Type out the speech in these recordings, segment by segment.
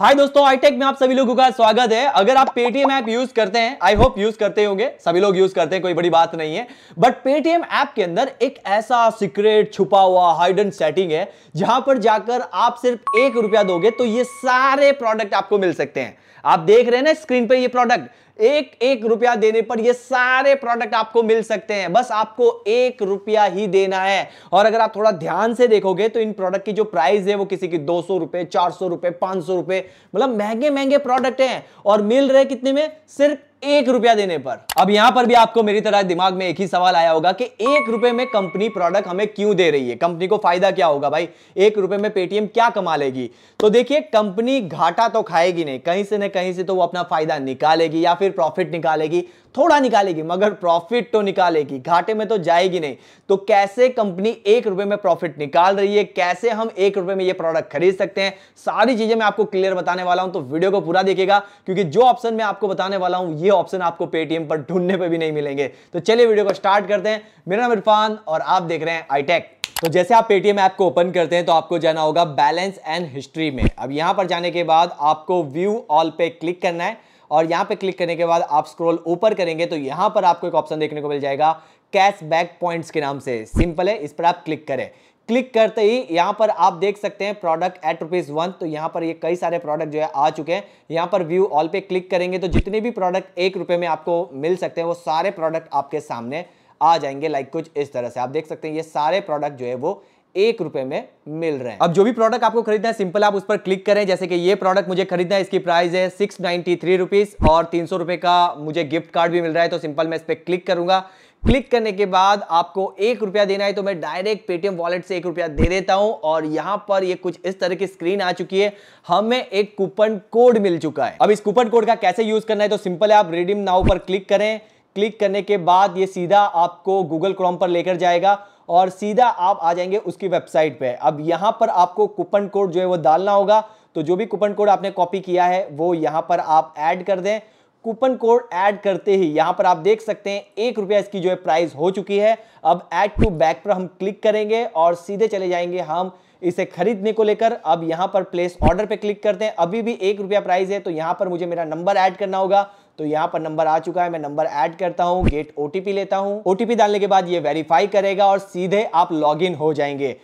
हाय दोस्तों आईटेक में आप सभी लोगों का स्वागत है अगर आप पेटीएम ऐप यूज करते हैं आई होप यूज करते होंगे सभी लोग यूज करते हैं कोई बड़ी बात नहीं है बट पेटीएम ऐप के अंदर एक ऐसा सीक्रेट छुपा हुआ हाइडन सेटिंग है जहां पर जाकर आप सिर्फ एक रुपया दोगे तो ये सारे प्रोडक्ट आपको मिल सकते हैं आप देख रहे हैं ना स्क्रीन पर यह प्रोडक्ट एक एक रुपया देने पर ये सारे प्रोडक्ट आपको मिल सकते हैं बस आपको एक रुपया ही देना है और अगर आप थोड़ा ध्यान से देखोगे तो इन प्रोडक्ट की जो प्राइस है वो किसी की दो सौ रुपए चार सौ रुपए पांच सौ रुपए मतलब महंगे महंगे प्रोडक्ट हैं और मिल रहे कितने में सिर्फ एक रुपया देने पर अब यहां पर भी आपको मेरी तरह दिमाग में एक ही सवाल आया होगा कि एक रुपए में कंपनी प्रोडक्ट हमें क्यों दे रही है कंपनी को फायदा क्या होगा भाई एक रुपए में पेटीएम क्या कमा लेगी तो देखिए कंपनी घाटा तो खाएगी नहीं कहीं से न कहीं से तो वो अपना फायदा निकालेगी या फिर प्रॉफिट निकालेगी थोड़ा निकालेगी मगर प्रॉफिट तो निकालेगी घाटे में तो जाएगी नहीं तो कैसे कंपनी एक रुपए में प्रॉफिट निकाल रही है कैसे हम एक रुपए में ये प्रोडक्ट खरीद सकते हैं सारी चीजें मैं आपको क्लियर बताने वाला हूं तो वीडियो को पूरा देखिएगा क्योंकि जो ऑप्शन मैं आपको बताने वाला हूं ये ऑप्शन आपको पेटीएम पर ढूंढने पर भी नहीं मिलेंगे तो चलिए वीडियो को स्टार्ट करते हैं मेरा नाम इरफान और आप देख रहे हैं आईटेक तो जैसे आप पेटीएम ऐप को ओपन करते हैं तो आपको जाना होगा बैलेंस एंड हिस्ट्री में अब यहां पर जाने के बाद आपको व्यू ऑल पे क्लिक करना है और यहां पे क्लिक करने के बाद आप स्क्रॉल ऊपर करेंगे तो यहां पर आपको एक ऑप्शन देखने को मिल जाएगा कैशबैक पॉइंट्स के नाम से सिंपल है इस पर आप क्लिक करें क्लिक करते ही यहाँ पर आप देख सकते हैं प्रोडक्ट एट रुपीज़ वन तो यहाँ पर ये यह कई सारे प्रोडक्ट जो है आ चुके हैं यहाँ पर व्यू ऑल पे क्लिक करेंगे तो जितने भी प्रोडक्ट एक रुपये में आपको मिल सकते हैं वो सारे प्रोडक्ट आपके सामने आ जाएंगे लाइक कुछ इस तरह से आप देख सकते हैं ये सारे प्रोडक्ट जो है वो एक रुपए में मिल रहे हैं अब जो भी प्रोडक्ट आपको खरीदना है सिंपल आप उस पर क्लिक करें जैसे कि ये प्रोडक्ट मुझे खरीदना है इसकी प्राइस है सिक्स नाइनटी थ्री रुपीज और तीन सौ रुपए का मुझे गिफ्ट कार्ड भी मिल रहा है तो सिंपल मैं इस पर क्लिक करूंगा क्लिक करने के बाद आपको एक रुपया देना है तो मैं डायरेक्ट पेटीएम वॉलेट से एक रुपया दे देता हूं और यहां पर ये कुछ इस तरह की स्क्रीन आ चुकी है हमें एक कूपन कोड मिल चुका है अब इस कूपन कोड का कैसे यूज करना है तो सिंपल है आप रिडीम नाउ पर क्लिक करें क्लिक करने के बाद ये सीधा आपको गूगल क्रोम पर लेकर जाएगा और सीधा आप आ जाएंगे उसकी वेबसाइट पे अब यहाँ पर आपको कूपन कोड जो है वो डालना होगा तो जो भी कूपन कोड आपने कॉपी किया है वो यहाँ पर आप ऐड कर दें कूपन कोड ऐड करते ही यहाँ पर आप देख सकते हैं एक रुपया इसकी जो है प्राइस हो चुकी है अब ऐड टू बैक पर हम क्लिक करेंगे और सीधे चले जाएंगे हम इसे खरीदने को लेकर अब यहाँ पर प्लेस ऑर्डर पे क्लिक करते हैं अभी भी एक रुपया प्राइस है तो यहाँ पर मुझे मेरा नंबर ऐड करना होगा तो यहाँ पर नंबर आ चुका है मैं नंबर ऐड करता हूँ गेट ओटीपी लेता हूँ ओटीपी डालने के बाद ये वेरीफाई करेगा और सीधे आप लॉगिन हो जाएंगे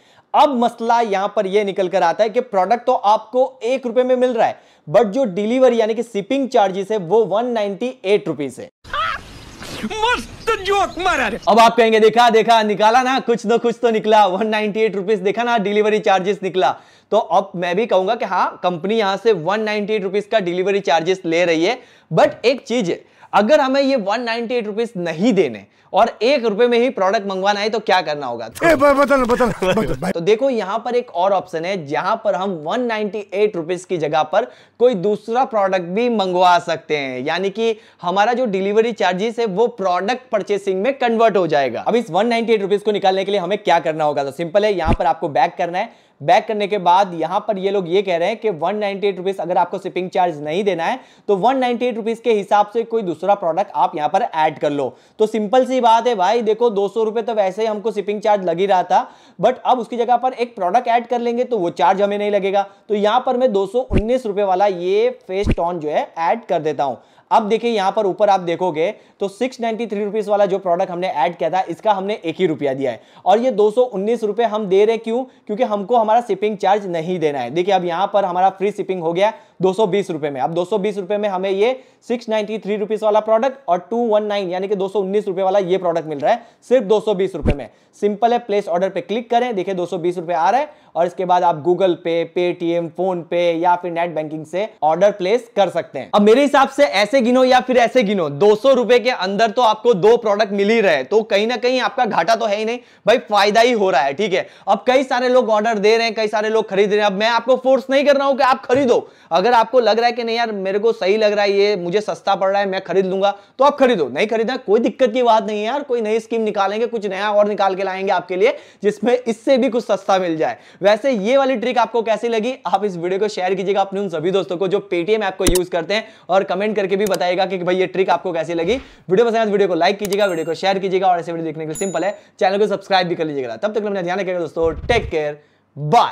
अब मसला यहां पर यह निकल कर आता है कि प्रोडक्ट तो आपको एक रुपए में मिल रहा है बट जो डिलीवरी यानी कि शिपिंग चार्जेस है वो वन नाइनटी एट रुपीज है मस्त जोक मारा रे अब आप कहेंगे देखा देखा निकाला ना कुछ ना तो कुछ तो निकला वन नाइनटी एट रुपीज देखा ना डिलीवरी चार्जेस निकला तो अब मैं भी कहूंगा कि हाँ कंपनी यहां से वन नाइनटी एट रुपीज का डिलीवरी चार्जेस ले रही है बट एक चीज है अगर हमें ये वन नाइनटी नहीं देने और एक रुपए में ही प्रोडक्ट मंगवाना है तो क्या करना होगा ए, बतल, बतल, बतल, तो देखो यहाँ पर एक और ऑप्शन है जहां पर हम वन नाइनटी की जगह पर कोई दूसरा प्रोडक्ट भी मंगवा सकते हैं यानी कि हमारा जो डिलीवरी चार्जेस है वो प्रोडक्ट परचेसिंग में कन्वर्ट हो जाएगा अब इस वन नाइनटी को निकालने के लिए हमें क्या करना होगा तो सिंपल है यहां पर आपको बैक करना है बैक करने के बाद यहां पर ये लोग ये कह रहे हैं कि वन नाइनटी अगर आपको शिपिंग चार्ज नहीं देना है तो वन नाइनटी के हिसाब से कोई दूसरा प्रोडक्ट आप यहां पर ऐड कर लो तो सिंपल सी बात है भाई देखो दो सौ तो वैसे ही हमको शिपिंग चार्ज लग ही रहा था बट अब उसकी जगह पर एक प्रोडक्ट ऐड कर लेंगे तो वो चार्ज हमें नहीं लगेगा तो यहां पर मैं दो सौ वाला ये फेस टॉन जो है ऐड कर देता हूं अब देखिए यहाँ पर ऊपर आप देखोगे तो सिक्स नाइन्टी वाला जो प्रोडक्ट हमने ऐड किया था इसका हमने एक ही रुपया दिया है और ये दो रुपए हम दे रहे क्यों क्योंकि हमको हमारा शिपिंग चार्ज नहीं देना है देखिए अब यहाँ पर हमारा फ्री शिपिंग हो गया दो सौ में अब दो सौ में हमें ये सिक्स रुपीस वाला प्रोडक्ट और टू यानी कि दो रुपए वाला ये प्रोडक्ट मिल रहा है सिर्फ दो रुपए में सिंपल है प्लेस ऑर्डर पे क्लिक करें देखिए दो रुपए आ रहा है और इसके बाद आप गूगल पे पेटीएम फोन पे या फिर नेट बैंकिंग से ऑर्डर प्लेस कर सकते हैं अब मेरे हिसाब से ऐसे गिनो या फिर ऐसे गिनो दो रुपए के अंदर तो आपको दो प्रोडक्ट मिल ही रहे तो कहीं ना कहीं आपका घाटा तो है ही नहीं भाई फायदा ही हो रहा है ठीक है अब कई सारे लोग ऑर्डर दे रहे हैं कई सारे लोग खरीद रहे हैं अब मैं आपको फोर्स नहीं कर रहा हूं कि आप खरीदो अगर अगर आपको लग रहा है कि नहीं यार मेरे को सही लग रहा है ये मुझे सस्ता पड़ रहा है मैं खरीद लूंगा तो आप खरीदो नहीं खरीदा कोई दिक्कत की बात नहीं है यार कोई नई स्कीम निकालेंगे कुछ नया और निकाल के लाएंगे आपके लिए जिसमें इससे भी कुछ सस्ता मिल जाए वैसे ये वाली ट्रिक आपको कैसी लगी आप इस वीडियो को शेयर कीजिएगा अपने उन सभी दोस्तों को जो पेटीएम ऐप को यूज करते हैं और कमेंट करके भी बताएगा कि भाई ये ट्रिक आपको कैसी लगी वीडियो पसंद वीडियो तो को लाइक कीजिएगा वीडियो को शेयर कीजिएगा और ऐसे वीडियो देखने के लिए सिंपल है चैनल को सब्सक्राइब भी कर लीजिएगा तब तक अपना ध्यान रखेगा दोस्तों टेक केयर बाय